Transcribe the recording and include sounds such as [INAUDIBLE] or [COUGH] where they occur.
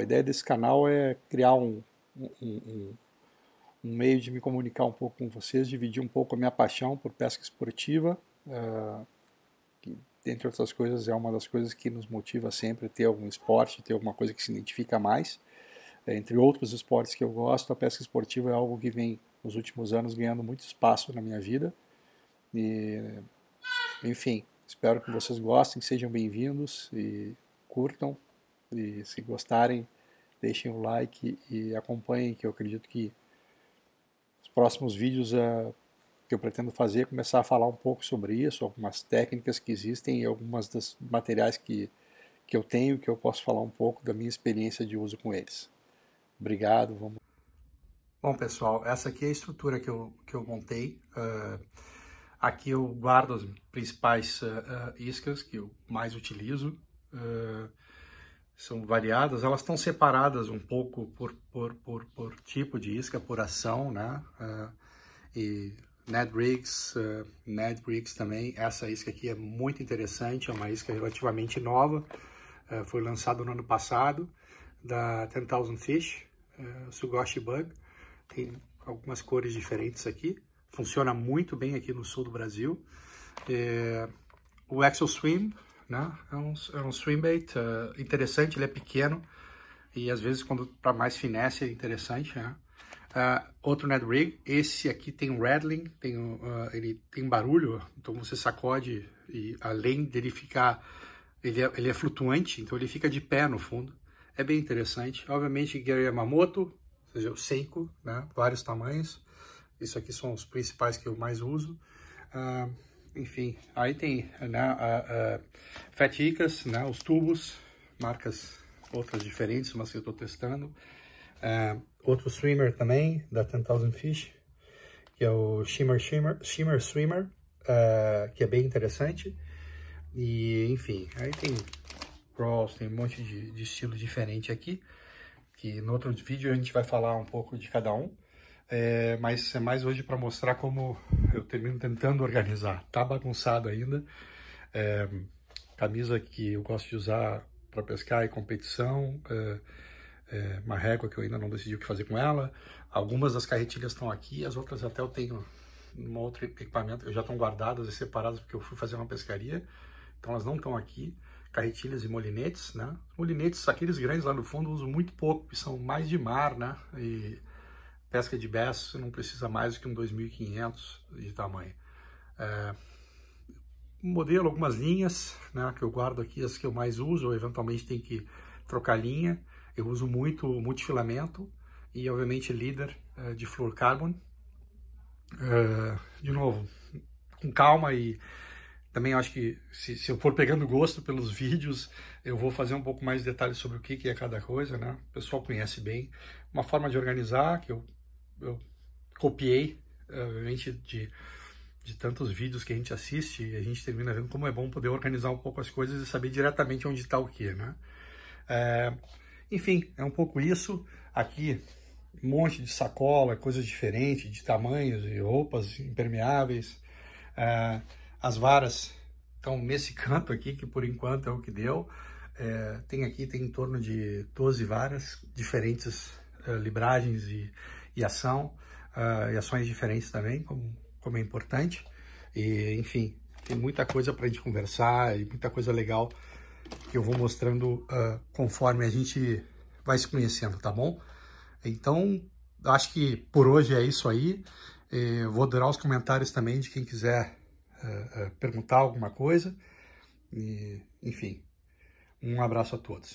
A ideia desse canal é criar um, um, um, um meio de me comunicar um pouco com vocês, dividir um pouco a minha paixão por pesca esportiva, uh, que, entre outras coisas, é uma das coisas que nos motiva sempre ter algum esporte, ter alguma coisa que se identifica mais. Eh, entre outros esportes que eu gosto, a pesca esportiva é algo que vem nos últimos anos ganhando muito espaço na minha vida. E, enfim, espero que vocês gostem, sejam bem-vindos e curtam. E se gostarem, deixem o like e acompanhem, que eu acredito que os próximos vídeos ah, que eu pretendo fazer é começar a falar um pouco sobre isso, algumas técnicas que existem e algumas dos materiais que, que eu tenho, que eu posso falar um pouco da minha experiência de uso com eles. Obrigado, vamos. Bom, pessoal, essa aqui é a estrutura que eu, que eu montei. Uh, aqui eu guardo as principais uh, iscas que eu mais utilizo são variadas, elas estão separadas um pouco por, por, por, por tipo de isca, por ação, né? Uh, e Ned Riggs, uh, Ned Riggs também, essa isca aqui é muito interessante, é uma isca relativamente nova, uh, foi lançada no ano passado, da 10,000 Fish, uh, Sugoshi Bug, tem algumas cores diferentes aqui, funciona muito bem aqui no sul do Brasil. É, o Axel Swim, né? É um, é um uh, interessante, ele é pequeno e às vezes quando para mais finesse é interessante, né? Uh, outro Ned Rig, esse aqui tem um rattling, tem, uh, ele tem barulho, então você sacode e além dele ficar, ele é, ele é flutuante, então ele fica de pé no fundo, é bem interessante. Obviamente Gary Yamamoto, ou seja, o Seiko, né? vários tamanhos, isso aqui são os principais que eu mais uso. Uh, enfim, aí tem né, a, a faticas, né, os tubos, marcas outras diferentes, mas que eu estou testando. É, outro swimmer também, da 10,000 Fish, que é o Shimmer Shimmer, Shimmer Swimmer, é, que é bem interessante. E, enfim, aí tem cross, tem um monte de, de estilo diferente aqui, que no outro vídeo a gente vai falar um pouco de cada um. É, mas é mais hoje para mostrar como termino tentando organizar. Tá bagunçado ainda. É, camisa que eu gosto de usar para pescar e competição. É, é, uma régua que eu ainda não decidi o que fazer com ela. Algumas das carretilhas estão aqui, as outras até eu tenho um outro equipamento, eu já estão guardadas e separadas porque eu fui fazer uma pescaria. Então elas não estão aqui. Carretilhas e molinetes, né? Molinetes, aqueles grandes lá no fundo, eu uso muito pouco, porque são mais de mar, né? E pesca de bass não precisa mais do que um 2500 de tamanho. É, modelo, algumas linhas, né, que eu guardo aqui, as que eu mais uso, ou eventualmente tem que trocar linha. Eu uso muito multifilamento e, obviamente, líder é, de fluorocarbon. É, de novo, com calma e também acho que se, se, eu for pegando gosto pelos vídeos, eu vou fazer um pouco mais de detalhes sobre o que, que é cada coisa, né? O pessoal conhece bem. Uma forma de organizar, que eu eu copiei, obviamente, eh, de, de tantos vídeos que a gente assiste, e a gente termina vendo como é bom poder organizar um pouco as coisas e saber diretamente onde está o que, né? É, enfim, é um pouco isso. Aqui, um monte de sacola, coisas diferentes, de tamanhos e roupas impermeáveis. É, as varas estão nesse [LAUGHS] canto aqui, que por enquanto é o que deu. É, tem aqui, tem em torno de 12 varas, diferentes libragens e e ação, uh, e ações diferentes também, como, como é importante. E, enfim, tem muita coisa para a gente conversar e muita coisa legal que eu vou mostrando uh, conforme a gente vai se conhecendo, tá bom? Então, acho que por hoje é isso aí. vou adorar os comentários também de quem quiser uh, perguntar alguma coisa. E, enfim, um abraço a todos.